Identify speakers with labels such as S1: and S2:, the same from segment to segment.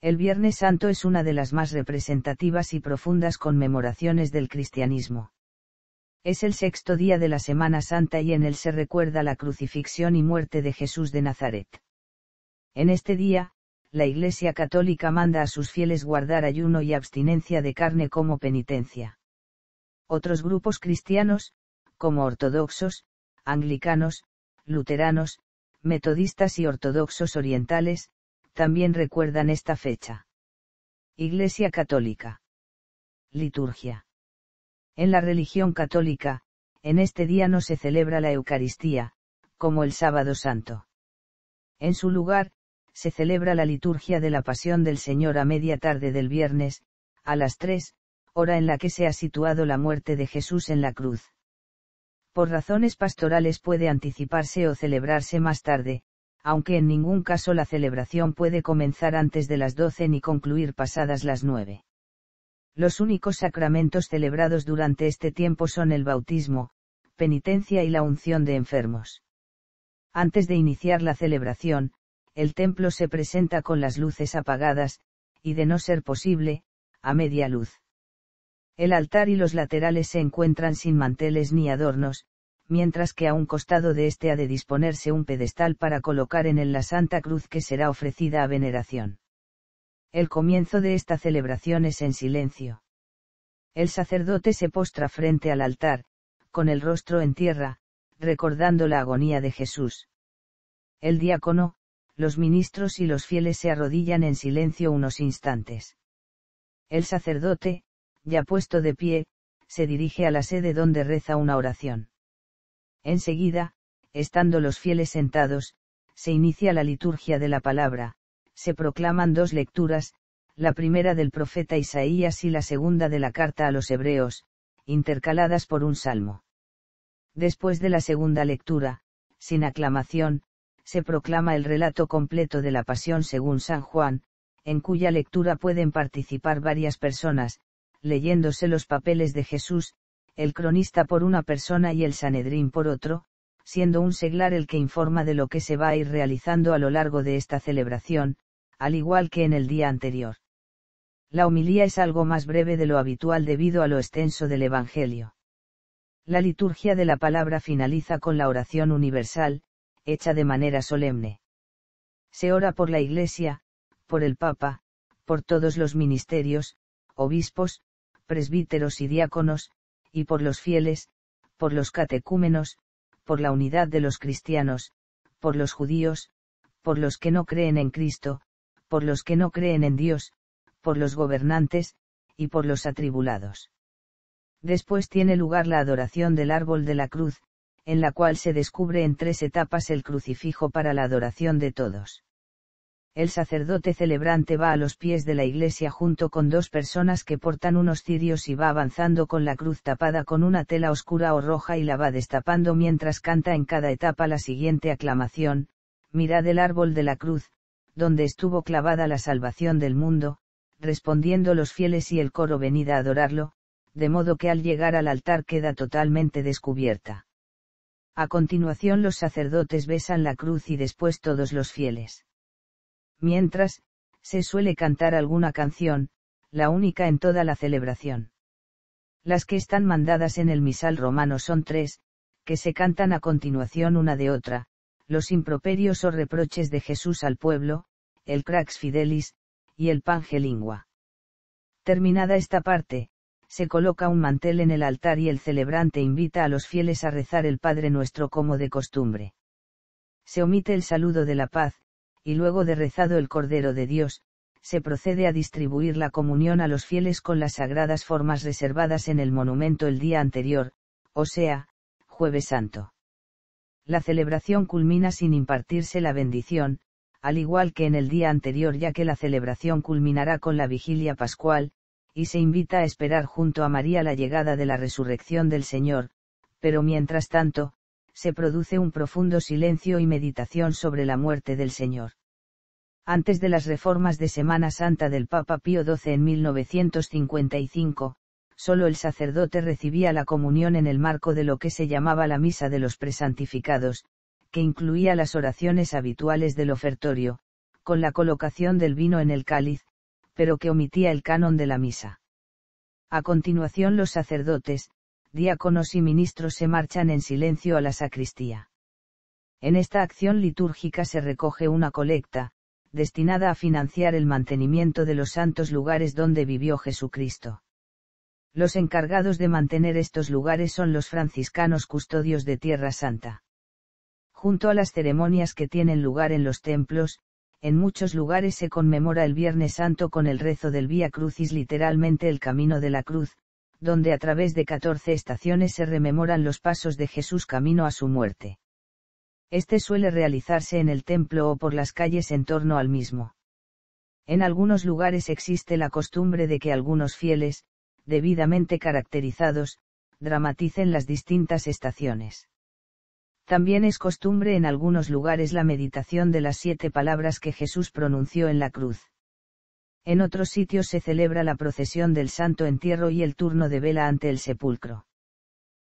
S1: El Viernes Santo es una de las más representativas y profundas conmemoraciones del cristianismo. Es el sexto día de la Semana Santa y en él se recuerda la crucifixión y muerte de Jesús de Nazaret. En este día, la Iglesia Católica manda a sus fieles guardar ayuno y abstinencia de carne como penitencia. Otros grupos cristianos, como ortodoxos, anglicanos, luteranos, metodistas y ortodoxos orientales, también recuerdan esta fecha. Iglesia Católica. Liturgia. En la religión católica, en este día no se celebra la Eucaristía, como el sábado santo. En su lugar, se celebra la liturgia de la Pasión del Señor a media tarde del viernes, a las tres, hora en la que se ha situado la muerte de Jesús en la cruz. Por razones pastorales puede anticiparse o celebrarse más tarde, aunque en ningún caso la celebración puede comenzar antes de las doce ni concluir pasadas las nueve. Los únicos sacramentos celebrados durante este tiempo son el bautismo, penitencia y la unción de enfermos. Antes de iniciar la celebración, el templo se presenta con las luces apagadas, y de no ser posible, a media luz. El altar y los laterales se encuentran sin manteles ni adornos, mientras que a un costado de este ha de disponerse un pedestal para colocar en él la Santa Cruz que será ofrecida a veneración. El comienzo de esta celebración es en silencio. El sacerdote se postra frente al altar, con el rostro en tierra, recordando la agonía de Jesús. El diácono, los ministros y los fieles se arrodillan en silencio unos instantes. El sacerdote, ya puesto de pie, se dirige a la sede donde reza una oración. Enseguida, estando los fieles sentados, se inicia la liturgia de la palabra, se proclaman dos lecturas, la primera del profeta Isaías y la segunda de la carta a los hebreos, intercaladas por un salmo. Después de la segunda lectura, sin aclamación, se proclama el relato completo de la pasión según San Juan, en cuya lectura pueden participar varias personas, leyéndose los papeles de Jesús, el cronista por una persona y el Sanedrín por otro, siendo un seglar el que informa de lo que se va a ir realizando a lo largo de esta celebración, al igual que en el día anterior. La homilía es algo más breve de lo habitual debido a lo extenso del Evangelio. La liturgia de la palabra finaliza con la oración universal, hecha de manera solemne. Se ora por la Iglesia, por el Papa, por todos los ministerios, obispos, presbíteros y diáconos, y por los fieles, por los catecúmenos, por la unidad de los cristianos, por los judíos, por los que no creen en Cristo, por los que no creen en Dios, por los gobernantes, y por los atribulados. Después tiene lugar la adoración del árbol de la cruz, en la cual se descubre en tres etapas el crucifijo para la adoración de todos el sacerdote celebrante va a los pies de la iglesia junto con dos personas que portan unos cirios y va avanzando con la cruz tapada con una tela oscura o roja y la va destapando mientras canta en cada etapa la siguiente aclamación, mirad el árbol de la cruz, donde estuvo clavada la salvación del mundo, respondiendo los fieles y el coro venida a adorarlo, de modo que al llegar al altar queda totalmente descubierta. A continuación los sacerdotes besan la cruz y después todos los fieles Mientras, se suele cantar alguna canción, la única en toda la celebración. Las que están mandadas en el misal romano son tres, que se cantan a continuación una de otra, los improperios o reproches de Jesús al pueblo, el crax fidelis, y el pange lingua. Terminada esta parte, se coloca un mantel en el altar y el celebrante invita a los fieles a rezar el Padre Nuestro como de costumbre. Se omite el saludo de la paz, y luego de rezado el Cordero de Dios, se procede a distribuir la comunión a los fieles con las sagradas formas reservadas en el monumento el día anterior, o sea, jueves santo. La celebración culmina sin impartirse la bendición, al igual que en el día anterior ya que la celebración culminará con la vigilia pascual, y se invita a esperar junto a María la llegada de la resurrección del Señor, pero mientras tanto, se produce un profundo silencio y meditación sobre la muerte del Señor antes de las reformas de Semana Santa del Papa Pío XII en 1955, solo el sacerdote recibía la comunión en el marco de lo que se llamaba la Misa de los Presantificados, que incluía las oraciones habituales del ofertorio, con la colocación del vino en el cáliz, pero que omitía el canon de la misa. A continuación los sacerdotes, diáconos y ministros se marchan en silencio a la sacristía. En esta acción litúrgica se recoge una colecta, destinada a financiar el mantenimiento de los santos lugares donde vivió Jesucristo. Los encargados de mantener estos lugares son los franciscanos custodios de Tierra Santa. Junto a las ceremonias que tienen lugar en los templos, en muchos lugares se conmemora el Viernes Santo con el rezo del Vía Crucis literalmente el camino de la cruz, donde a través de 14 estaciones se rememoran los pasos de Jesús camino a su muerte. Este suele realizarse en el templo o por las calles en torno al mismo. En algunos lugares existe la costumbre de que algunos fieles, debidamente caracterizados, dramaticen las distintas estaciones. También es costumbre en algunos lugares la meditación de las siete palabras que Jesús pronunció en la cruz. En otros sitios se celebra la procesión del santo entierro y el turno de vela ante el sepulcro.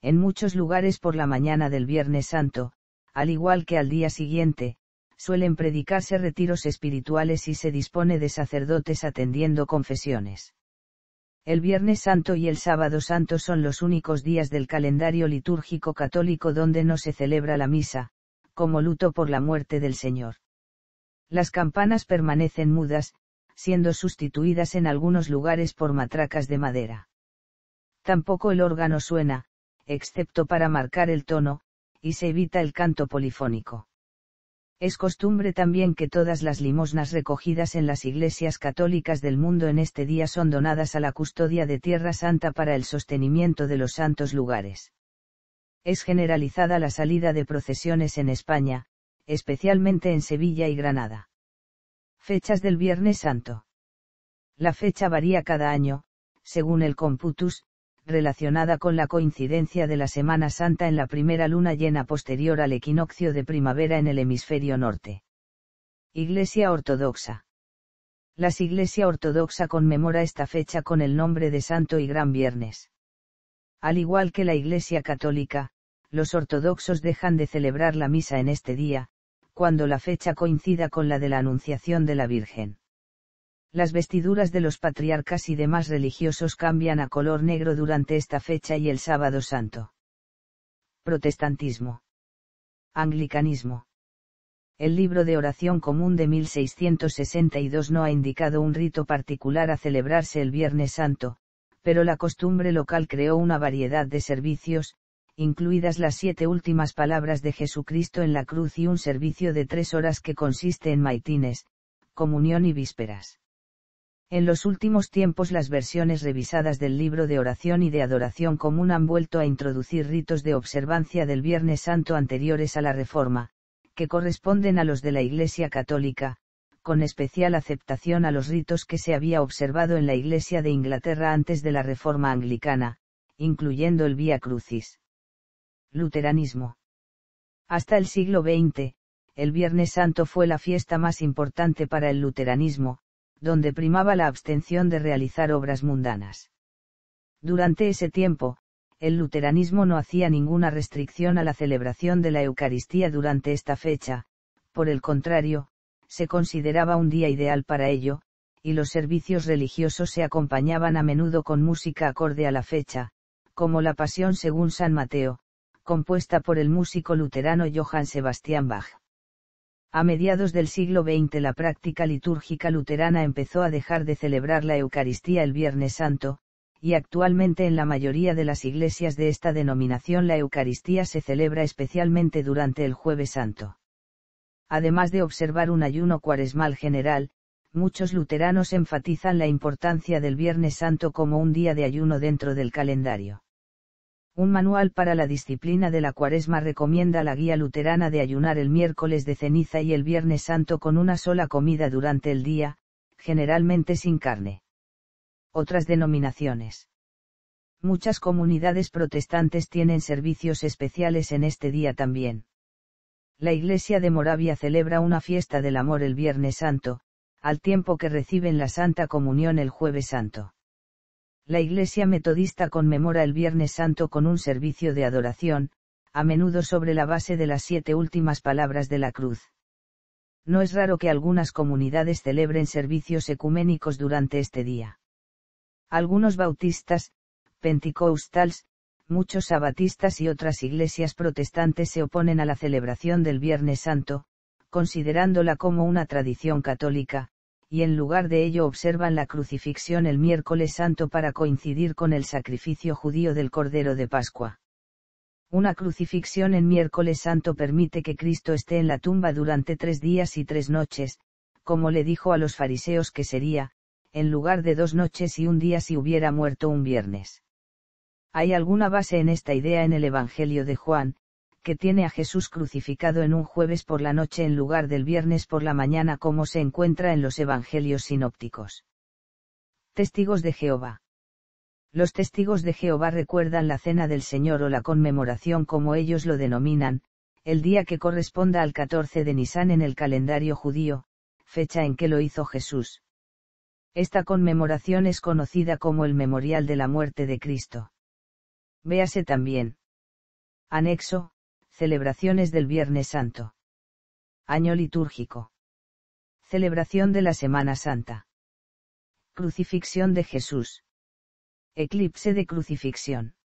S1: En muchos lugares por la mañana del Viernes Santo, al igual que al día siguiente, suelen predicarse retiros espirituales y se dispone de sacerdotes atendiendo confesiones. El Viernes Santo y el Sábado Santo son los únicos días del calendario litúrgico católico donde no se celebra la misa, como luto por la muerte del Señor. Las campanas permanecen mudas, siendo sustituidas en algunos lugares por matracas de madera. Tampoco el órgano suena, excepto para marcar el tono, y se evita el canto polifónico. Es costumbre también que todas las limosnas recogidas en las iglesias católicas del mundo en este día son donadas a la custodia de Tierra Santa para el sostenimiento de los santos lugares. Es generalizada la salida de procesiones en España, especialmente en Sevilla y Granada. Fechas del Viernes Santo. La fecha varía cada año, según el computus, relacionada con la coincidencia de la Semana Santa en la primera luna llena posterior al equinoccio de primavera en el hemisferio norte. Iglesia Ortodoxa. Las Iglesia Ortodoxa conmemora esta fecha con el nombre de Santo y Gran Viernes. Al igual que la Iglesia Católica, los ortodoxos dejan de celebrar la misa en este día, cuando la fecha coincida con la de la Anunciación de la Virgen. Las vestiduras de los patriarcas y demás religiosos cambian a color negro durante esta fecha y el sábado santo. Protestantismo. Anglicanismo. El libro de oración común de 1662 no ha indicado un rito particular a celebrarse el Viernes Santo, pero la costumbre local creó una variedad de servicios, incluidas las siete últimas palabras de Jesucristo en la cruz y un servicio de tres horas que consiste en maitines, comunión y vísperas en los últimos tiempos las versiones revisadas del libro de oración y de adoración común han vuelto a introducir ritos de observancia del Viernes Santo anteriores a la Reforma, que corresponden a los de la Iglesia Católica, con especial aceptación a los ritos que se había observado en la Iglesia de Inglaterra antes de la Reforma Anglicana, incluyendo el Vía Crucis. Luteranismo. Hasta el siglo XX, el Viernes Santo fue la fiesta más importante para el luteranismo, donde primaba la abstención de realizar obras mundanas. Durante ese tiempo, el luteranismo no hacía ninguna restricción a la celebración de la Eucaristía durante esta fecha, por el contrario, se consideraba un día ideal para ello, y los servicios religiosos se acompañaban a menudo con música acorde a la fecha, como la Pasión según San Mateo, compuesta por el músico luterano Johann Sebastian Bach. A mediados del siglo XX la práctica litúrgica luterana empezó a dejar de celebrar la Eucaristía el Viernes Santo, y actualmente en la mayoría de las iglesias de esta denominación la Eucaristía se celebra especialmente durante el Jueves Santo. Además de observar un ayuno cuaresmal general, muchos luteranos enfatizan la importancia del Viernes Santo como un día de ayuno dentro del calendario. Un manual para la disciplina de la cuaresma recomienda la guía luterana de ayunar el miércoles de ceniza y el viernes santo con una sola comida durante el día, generalmente sin carne. Otras denominaciones. Muchas comunidades protestantes tienen servicios especiales en este día también. La Iglesia de Moravia celebra una fiesta del amor el Viernes Santo, al tiempo que reciben la Santa Comunión el Jueves Santo. La Iglesia Metodista conmemora el Viernes Santo con un servicio de adoración, a menudo sobre la base de las siete últimas palabras de la cruz. No es raro que algunas comunidades celebren servicios ecuménicos durante este día. Algunos bautistas, pentecostals, muchos sabatistas y otras iglesias protestantes se oponen a la celebración del Viernes Santo, considerándola como una tradición católica, y en lugar de ello observan la crucifixión el miércoles santo para coincidir con el sacrificio judío del Cordero de Pascua. Una crucifixión en miércoles santo permite que Cristo esté en la tumba durante tres días y tres noches, como le dijo a los fariseos que sería, en lugar de dos noches y un día si hubiera muerto un viernes. Hay alguna base en esta idea en el Evangelio de Juan, que tiene a Jesús crucificado en un jueves por la noche en lugar del viernes por la mañana como se encuentra en los Evangelios sinópticos. Testigos de Jehová. Los testigos de Jehová recuerdan la cena del Señor o la conmemoración como ellos lo denominan, el día que corresponda al 14 de Nisan en el calendario judío, fecha en que lo hizo Jesús. Esta conmemoración es conocida como el memorial de la muerte de Cristo. Véase también. Anexo, Celebraciones del Viernes Santo. Año litúrgico. Celebración de la Semana Santa. Crucifixión de Jesús. Eclipse de crucifixión.